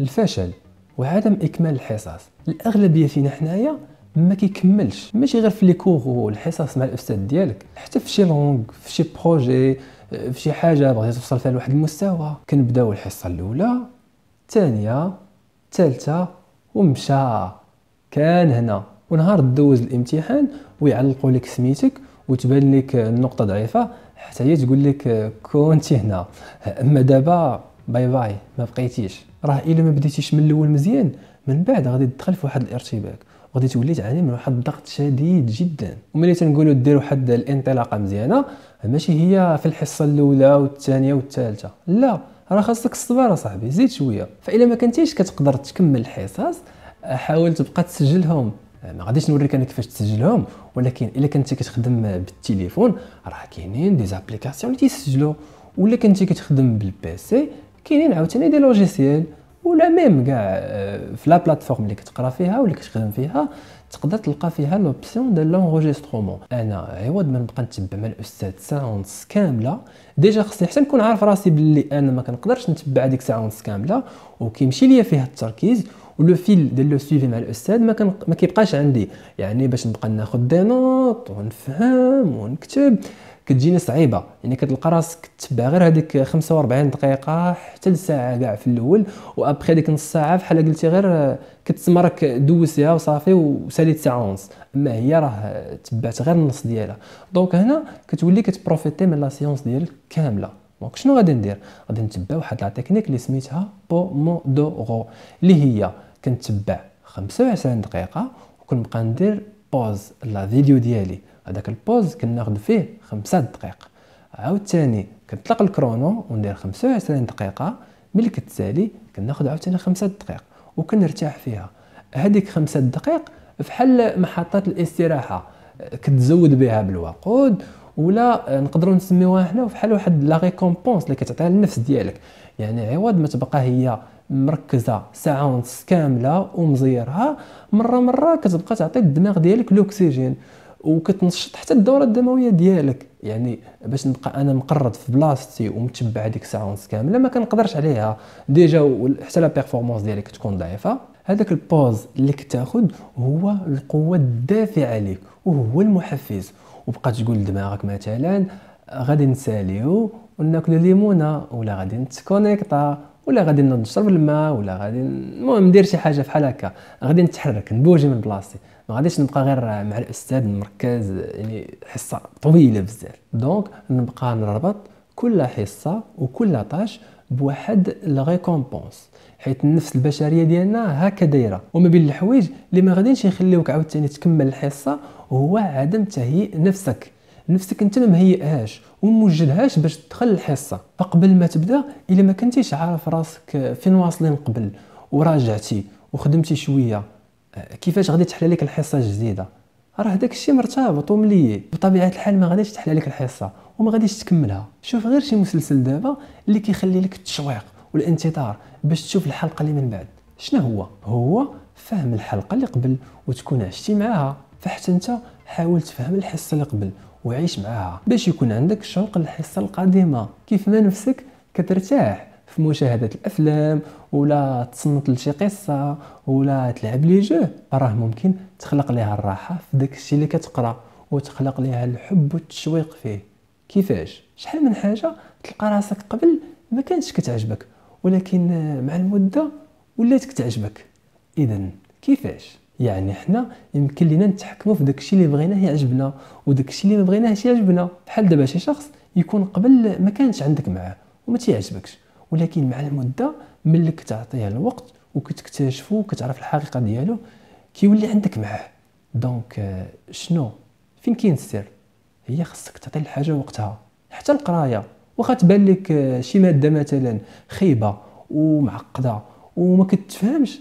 الفشل وعدم اكمال الحصص الاغلبيه فينا حنايا ما كيكملش ماشي غير في لي كور والحصص مع الاستاذ ديالك حتى في شي لونغ في شي بروجي في شي حاجه بغيتي توصل فيها لواحد المستوى كنبداو الحصه الاولى الثانيه الثالثه ومشى كان هنا ونهار دوز الامتحان ويعلقوا لك سميتك وتبان لك النقطه ضعيفه حتى هي تقول لك كنتي هنا اما دابا باي باي ما بقيتيش راه الا ما بديتيش من الاول مزيان من بعد غادي تدخل في واحد الارتباك وغادي تولي تعاني من واحد الضغط شديد جدا وملي تنقولوا دير واحد الانطلاقه مزيانه ماشي هي في الحصه الاولى والثانيه والثالثه لا راه خاصك الصبر صاحبي زيد شويه فالا ما كنتيش كتقدر تكمل الحصص حاول تبقى تسجلهم ما غاديش نوريك انا كيفاش تسجلهم ولكن الا كنتي كتخدم بالتليفون راه كاينين دي زابليكاسيون اللي تيسجلوا ولا كنتي كتخدم بالبيسي كاينين عاوتاني دي لوجيسيال ولا ميم كاع آه، في لا بلاتفورم اللي كتقرا فيها واللي كتخدم فيها تقدر تلقى فيها لوبسيون ديال لونغوجيسترومون انا عوض ما نبقى نتبع مع الاستاذ ساعه كامله ديجا خصني حتى نكون عارف راسي باللي انا ما كنقدرش نتبع هذيك ساونس كامله وكيمشي ليا فيها التركيز ولو فيل ديال لو سويفي مع الاستاذ ما, كان ما كيبقاش عندي يعني باش نبقى ناخذ دي نوت ونفهم ونكتب كتجينا صعيبه يعني كتلقى راسك تتبع غير هذيك 45 دقيقه حتى لساعه كاع في الاول وابخي ديك نص ساعه بحال قلتي غير آه، كتسمى راك دوزتيها وصافي وساليت ساعه ونص اما هي راه تبعت غير النص ديالها دونك هنا كتولي كتبروفيتي من لا سيونس ديالك كامله دونك شنو غادي ندير غادي نتبع واحد لا تكنيك اللي سميتها بومودورو اللي هي كنتبع 25 دقيقه وكنبقى ندير بوز لا فيديو ديالي هذاك البوز كناخذ فيه خمسة دقائق عاوتاني كنطلق الكرونو وندير 25 دقيقه ملي كتسالي كناخذ عاوتاني خمسة دقائق وكنرتاح فيها هذيك خمسة دقائق فحال محطات الاستراحه كتزود بها بالوقود ولا نقدروا نسميوها هنا فحال واحد لا ريكومبونس اللي كتعطيها للنفس ديالك يعني عوض ما تبقى هي مركزه ساعه ونص كامله ومزيرها مره مره كتبقى تعطي الدماغ ديالك الاكسجين وكتنشط حتى الدوره الدمويه ديالك يعني باش نبقى انا مقرض في بلاصتي ومتبع هذيك الساعه ونص كامله ما كنقدرش عليها ديجا حتى لا بيرفورمانس ديالك تكون ضعيفه هذاك البوز اللي كتاخد هو القوه الدافعه ليك وهو المحفز وبقى تقول لدماغك مثلا غادي نساليو وناكلو ليمونه ولا غادي نتكونيكطا ولا غادي نوض نشرب الماء ولا غادي المهم ندير شي حاجه بحال هكا غادي نتحرك نبوجي من بلاصتي ما غاديش نبقى غير مع الاستاذ مركز يعني حصه طويله بزاف دونك نبقى نربط كل حصه وكل طاش بواحد الريكومبونس حيت النفس البشريه ديالنا هكا دايره وما بين الحوايج اللي ما غاديش يخليوك عاوتاني تكمل الحصه هو عدم تهيئ نفسك نفسك انت ما مهيئهاش وموجلهاش باش تدخل الحصه فقبل ما تبدا الا ما كنتيش عارف راسك فين واصلين قبل وراجعتي وخدمتي شويه آه، كيفاش غادي تحلى لك الحصه الجديده راه داك الشيء مرتبط وملي بطبيعه الحال ما غاديش تحلى لك الحصه وما غاديش تكملها شوف غير شي مسلسل دابا اللي كيخلي لك التشويق والانتظار باش تشوف الحلقه اللي من بعد شنو هو هو فهم الحلقه اللي قبل وتكون عشتي معاها فحتى انت حاول تفهم الحصه اللي قبل وعيش معها باش يكون عندك شوق للحصه القادمه كيف ما نفسك كترتاح في مشاهدة الأفلام ولا تصنت لشي قصة ولا تلعب لي جو راه ممكن تخلق ليها الراحة في داك الشي اللي كتقرا وتخلق ليها الحب والتشويق فيه كيفاش شحال من حاجة تلقى راسك قبل ما كانتش كتعجبك ولكن مع المدة ولات كتعجبك إذا كيفاش يعني حنا يمكن لينا نتحكموا في داكشي اللي بغيناه يعجبنا وداكشي اللي ما بغيناهش يعجبنا بحال دابا شي شخص يكون قبل ما كانش عندك معاه وما تيعجبكش ولكن مع المده ملي كتعطيه الوقت وكتكتشفو وكتعرف الحقيقه ديالو كيولي عندك معاه دونك آه، شنو فين كاين السر هي خصك تعطي الحاجه وقتها حتى القرايه واخا تبان لك آه، شي ماده مثلا خايبه ومعقده وما كتفهمش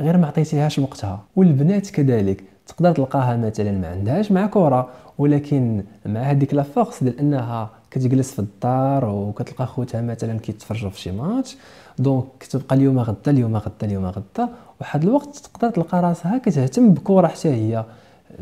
غير ما عطيتيهاش وقتها والبنات كذلك تقدر تلقاها مثلا ما عندهاش مع كره ولكن مع هذيك لا فورس ديال انها كتجلس في الدار وكتلقى خوتها مثلا كيتفرجوا في شي ماتش دونك كتبقى اليوم غدا اليوم غدا اليوم غدا واحد الوقت تقدر تلقى راسها كتهتم بكره حتى هي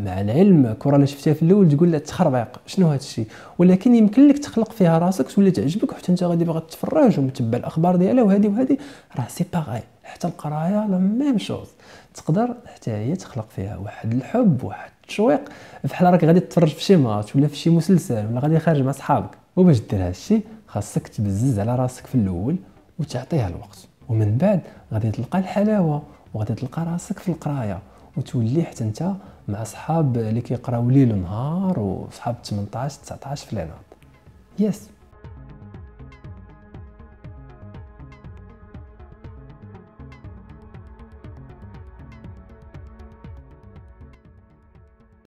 مع العلم الكره اللي شفتها في الاول تقول لها تخربيق شنو هذا الشيء ولكن يمكن لك تخلق فيها راسك ولا تعجبك وحتى انت غادي باغا تتفرج ومتبع الاخبار ديالها وهذه وهذه راه سي باغي حتى القرايه لا ميم شوز تقدر حتى هي تخلق فيها واحد الحب واحد التشويق بحال راك غادي تتفرج في شي ماتش ولا في شي مسلسل ولا غادي خارج مع صحابك وباش دير هادشي خاصك تبزز على راسك في الاول وتعطيها الوقت ومن بعد غادي تلقى الحلاوه وغادي تلقى راسك في القرايه وتولي حتى انت مع صحاب اللي كيقراو ليل ونهار وصحاب 18 19 في العناد يس yes.